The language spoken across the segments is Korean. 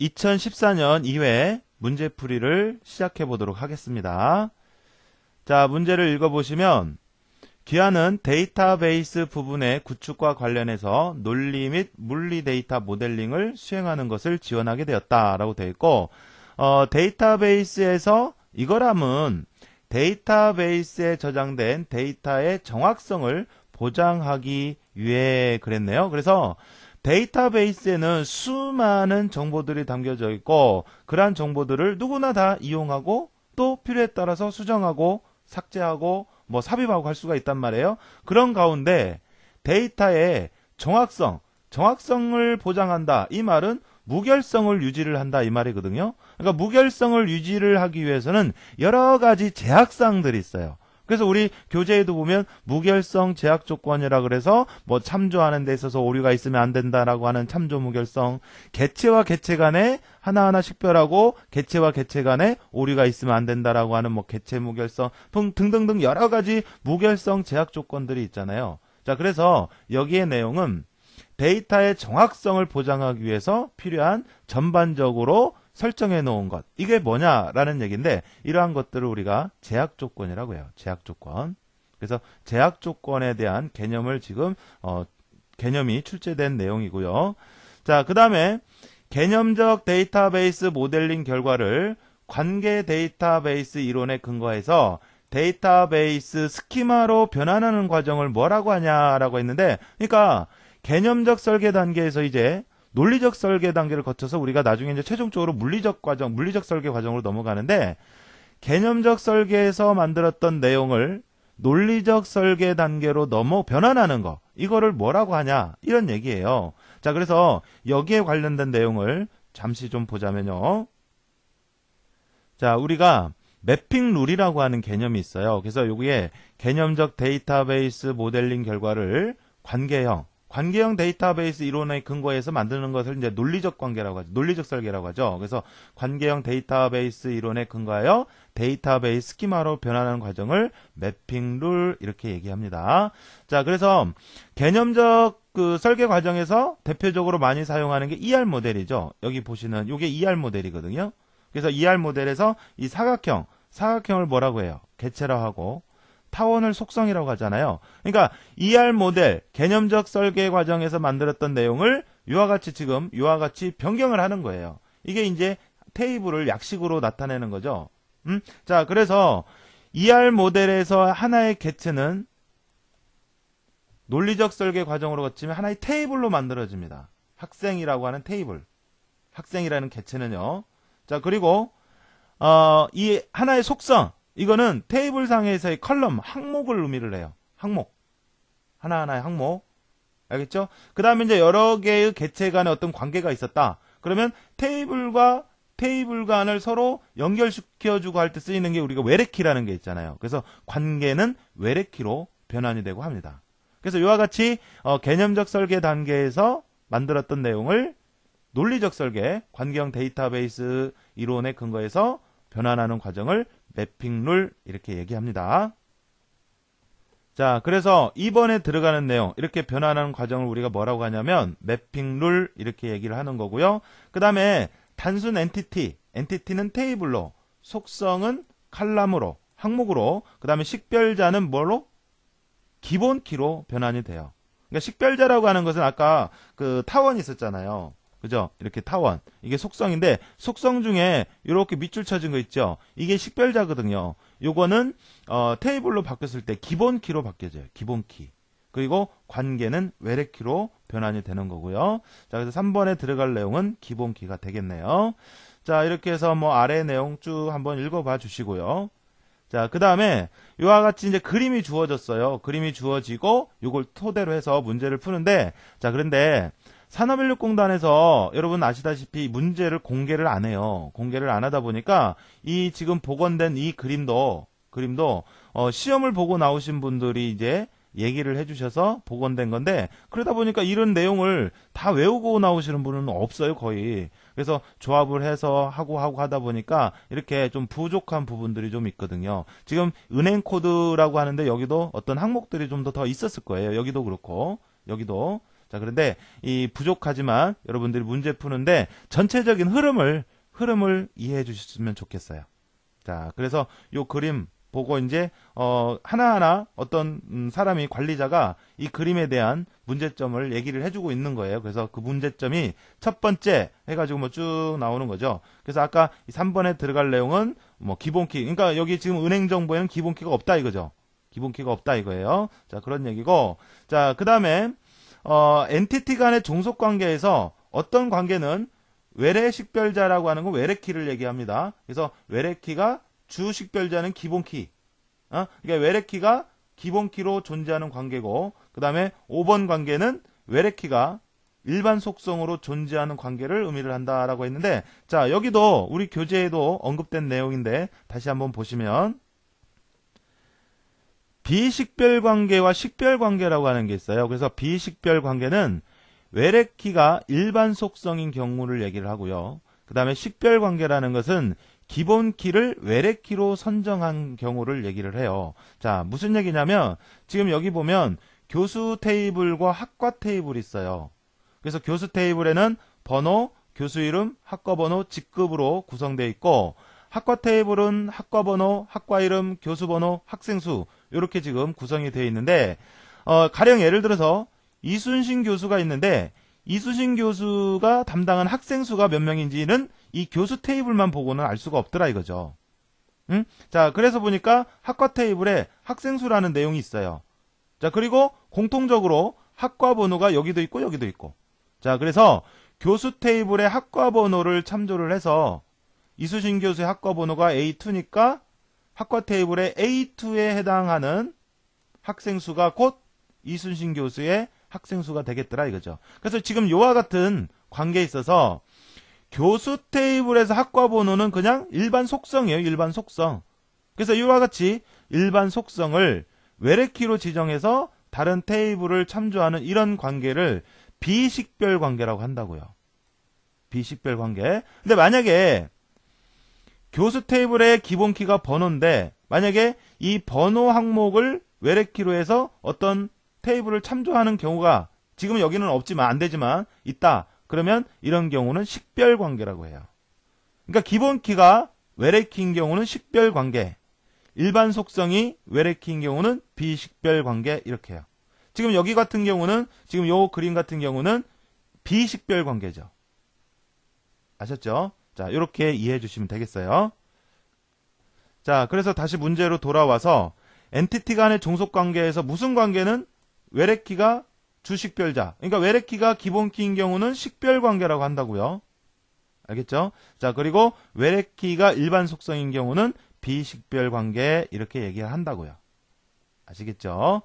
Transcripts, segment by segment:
2014년 2회 문제풀이를 시작해 보도록 하겠습니다. 자, 문제를 읽어보시면 기아는 데이터베이스 부분의 구축과 관련해서 논리 및 물리 데이터 모델링을 수행하는 것을 지원하게 되었다라고 되어 있고 어, 데이터베이스에서 이거라면 데이터베이스에 저장된 데이터의 정확성을 보장하기 위해 그랬네요. 그래서 데이터베이스에는 수많은 정보들이 담겨져 있고 그러한 정보들을 누구나 다 이용하고 또 필요에 따라서 수정하고 삭제하고 뭐 삽입하고 할 수가 있단 말이에요. 그런 가운데 데이터의 정확성, 정확성을 보장한다. 이 말은 무결성을 유지를 한다 이 말이거든요. 그러니까 무결성을 유지를 하기 위해서는 여러 가지 제약사항들이 있어요. 그래서 우리 교재에도 보면 무결성 제약 조건이라 그래서 뭐 참조하는 데 있어서 오류가 있으면 안 된다라고 하는 참조 무결성, 개체와 개체 간에 하나하나 식별하고 개체와 개체 간에 오류가 있으면 안 된다라고 하는 뭐 개체 무결성 등등등 여러 가지 무결성 제약 조건들이 있잖아요. 자, 그래서 여기에 내용은 데이터의 정확성을 보장하기 위해서 필요한 전반적으로 설정해 놓은 것 이게 뭐냐라는 얘기인데 이러한 것들을 우리가 제약 조건이라고 해요. 제약 조건. 그래서 제약 조건에 대한 개념을 지금 어, 개념이 출제된 내용이고요. 자, 그 다음에 개념적 데이터베이스 모델링 결과를 관계 데이터베이스 이론에 근거해서 데이터베이스 스키마로 변환하는 과정을 뭐라고 하냐라고 했는데, 그러니까 개념적 설계 단계에서 이제 논리적 설계 단계를 거쳐서 우리가 나중에 이제 최종적으로 물리적 과정, 물리적 설계 과정으로 넘어가는데 개념적 설계에서 만들었던 내용을 논리적 설계 단계로 넘어 변환하는 거 이거를 뭐라고 하냐 이런 얘기예요. 자 그래서 여기에 관련된 내용을 잠시 좀 보자면요. 자 우리가 매핑 룰이라고 하는 개념이 있어요. 그래서 여기에 개념적 데이터베이스 모델링 결과를 관계형 관계형 데이터베이스 이론의 근거에서 만드는 것을 이제 논리적 관계라고 하죠. 논리적 설계라고 하죠. 그래서 관계형 데이터베이스 이론에 근거하여 데이터베이스 스키마로 변환하는 과정을 매핑 룰 이렇게 얘기합니다. 자, 그래서 개념적 그 설계 과정에서 대표적으로 많이 사용하는 게 ER 모델이죠. 여기 보시는 이게 ER 모델이거든요. 그래서 ER 모델에서 이 사각형, 사각형을 뭐라고 해요? 개체라고 하고 타원을 속성이라고 하잖아요. 그러니까 ER 모델 개념적 설계 과정에서 만들었던 내용을 이와 같이 지금 이와 같이 변경을 하는 거예요. 이게 이제 테이블을 약식으로 나타내는 거죠. 음? 자, 그래서 ER 모델에서 하나의 개체는 논리적 설계 과정으로 거치면 하나의 테이블로 만들어집니다. 학생이라고 하는 테이블. 학생이라는 개체는요. 자, 그리고 어, 이 하나의 속성, 이거는 테이블 상에서의 컬럼 항목을 의미를 해요. 항목 하나하나의 항목 알겠죠? 그 다음에 이제 여러 개의 개체 간에 어떤 관계가 있었다. 그러면 테이블과 테이블 간을 서로 연결시켜주고 할 때 쓰이는 게 우리가 외래키라는 게 있잖아요. 그래서 관계는 외래키로 변환이 되고 합니다. 그래서 이와 같이 어, 개념적 설계 단계에서 만들었던 내용을 논리적 설계, 관경 데이터베이스 이론에 근거해서 변환하는 과정을 매핑 룰 이렇게 얘기합니다. 자, 그래서 2번에 들어가는 내용 이렇게 변환하는 과정을 우리가 뭐라고 하냐면 매핑 룰 이렇게 얘기를 하는 거고요. 그 다음에 단순 엔티티, 엔티티는 테이블로, 속성은 칼럼으로, 항목으로, 그 다음에 식별자는 뭐로? 기본키로 변환이 돼요. 그러니까 식별자라고 하는 것은 아까 그 타원이 있었잖아요. 그죠? 이렇게 타원. 이게 속성인데 속성 중에 이렇게 밑줄 쳐진 거 있죠? 이게 식별자거든요. 요거는 어, 테이블로 바뀌었을 때 기본키로 바뀌어져요. 기본키. 그리고 관계는 외래키로 변환이 되는 거고요. 자, 그래서 3번에 들어갈 내용은 기본키가 되겠네요. 자, 이렇게 해서 뭐 아래 내용 쭉 한번 읽어봐 주시고요. 자, 그 다음에 이와 같이 이제 그림이 주어졌어요. 그림이 주어지고 이걸 토대로 해서 문제를 푸는데 자, 그런데 산업인력공단에서 여러분 아시다시피 문제를 공개를 안 해요. 공개를 안 하다 보니까 이 지금 복원된 이 그림도 그림도 어, 시험을 보고 나오신 분들이 이제 얘기를 해주셔서 복원된 건데 그러다 보니까 이런 내용을 다 외우고 나오시는 분은 없어요 거의 그래서 조합을 해서 하고 하고 하다 보니까 이렇게 좀 부족한 부분들이 좀 있거든요 지금 은행 코드라고 하는데 여기도 어떤 항목들이 좀 더더 더 있었을 거예요 여기도 그렇고 여기도 자, 그런데 이 부족하지만 여러분들이 문제 푸는데 전체적인 흐름을 흐름을 이해해 주셨으면 좋겠어요. 자, 그래서 요 그림 보고 이제 어 하나하나 어떤 음, 사람이 관리자가 이 그림에 대한 문제점을 얘기를 해주고 있는 거예요. 그래서 그 문제점이 첫 번째 해가지고 뭐 쭉 나오는 거죠. 그래서 아까 3번에 들어갈 내용은 뭐 기본키. 그러니까 여기 지금 은행 정보에는 기본키가 없다 이거죠. 기본키가 없다 이거예요. 자 그런 얘기고 자그 다음에 어, 엔티티 간의 종속 관계에서 어떤 관계는 외래 식별자라고 하는 건 외래 키를 얘기합니다. 그래서 외래 키가 주 식별자는 기본 키. 어? 그러니까 외래 키가 기본 키로 존재하는 관계고 그다음에 5번 관계는 외래 키가 일반 속성으로 존재하는 관계를 의미를 한다라고 했는데 자 여기도 우리 교재에도 언급된 내용인데 다시 한번 보시면 비식별 관계와 식별 관계라고 하는 게 있어요. 그래서 비식별 관계는 외래키가 일반 속성인 경우를 얘기를 하고요. 그 다음에 식별 관계라는 것은 기본 키를 외래 키로 선정한 경우를 얘기를 해요. 자, 무슨 얘기냐면 지금 여기 보면 교수 테이블과 학과 테이블이 있어요. 그래서 교수 테이블에는 번호, 교수 이름, 학과 번호, 직급으로 구성되어 있고 학과 테이블은 학과 번호, 학과 이름, 교수 번호, 학생 수 이렇게 지금 구성이 되어 있는데 어, 가령 예를 들어서 이순신 교수가 있는데 이순신 교수가 담당한 학생 수가 몇 명인지는 이 교수 테이블만 보고는 알 수가 없더라 이거죠. 응? 자, 그래서 보니까 학과 테이블에 학생 수라는 내용이 있어요. 자, 그리고 공통적으로 학과 번호가 여기도 있고 여기도 있고. 자, 그래서 교수 테이블의 학과 번호를 참조를 해서 이수진 교수의 학과 번호가 A2니까 학과 테이블에 A2에 해당하는 학생 수가 곧 이순신 교수의 학생 수가 되겠더라 이거죠. 그래서 지금 이와 같은 관계에 있어서 교수 테이블에서 학과 번호는 그냥 일반 속성이에요. 일반 속성. 그래서 이와 같이 일반 속성을 외래키로 지정해서 다른 테이블을 참조하는 이런 관계를 비식별 관계라고 한다고요. 비식별 관계. 근데 만약에 교수 테이블의 기본 키가 번호인데 만약에 이 번호 항목을 외래키로 해서 어떤 테이블을 참조하는 경우가 지금 여기는 없지만 안 되지만 있다. 그러면 이런 경우는 식별 관계라고 해요. 그러니까 기본 키가 외래키인 경우는 식별 관계, 일반 속성이 외래키인 경우는 비식별 관계 이렇게 해요. 지금 여기 같은 경우는 지금 요 그림 같은 경우는 비식별 관계죠. 아셨죠? 자, 이렇게 이해해 주시면 되겠어요. 자, 그래서 다시 문제로 돌아와서 엔티티 간의 종속 관계에서 무슨 관계는 외래키가 주식별자. 그러니까 외래키가 기본키인 경우는 식별 관계라고 한다고요. 알겠죠? 자, 그리고 외래키가 일반 속성인 경우는 비식별 관계 이렇게 얘기를 한다고요. 아시겠죠?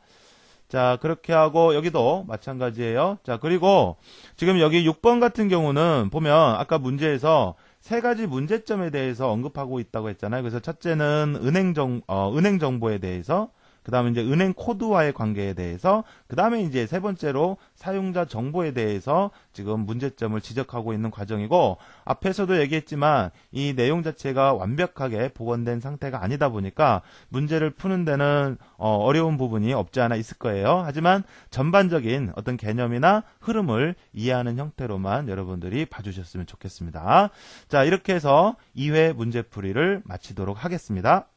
자, 그렇게 하고 여기도 마찬가지예요. 자, 그리고 지금 여기 6번 같은 경우는 보면 아까 문제에서 세 가지 문제점에 대해서 언급하고 있다고 했잖아요. 그래서 첫째는 은행 정 어, 은행 정보에 대해서 그 다음에 이제 은행 코드와의 관계에 대해서, 그 다음에 이제 세 번째로 사용자 정보에 대해서 지금 문제점을 지적하고 있는 과정이고, 앞에서도 얘기했지만 이 내용 자체가 완벽하게 복원된 상태가 아니다 보니까 문제를 푸는 데는 어, 려운 부분이 없지 않아 있을 거예요. 하지만 전반적인 어떤 개념이나 흐름을 이해하는 형태로만 여러분들이 봐주셨으면 좋겠습니다. 자, 이렇게 해서 2회 문제풀이를 마치도록 하겠습니다.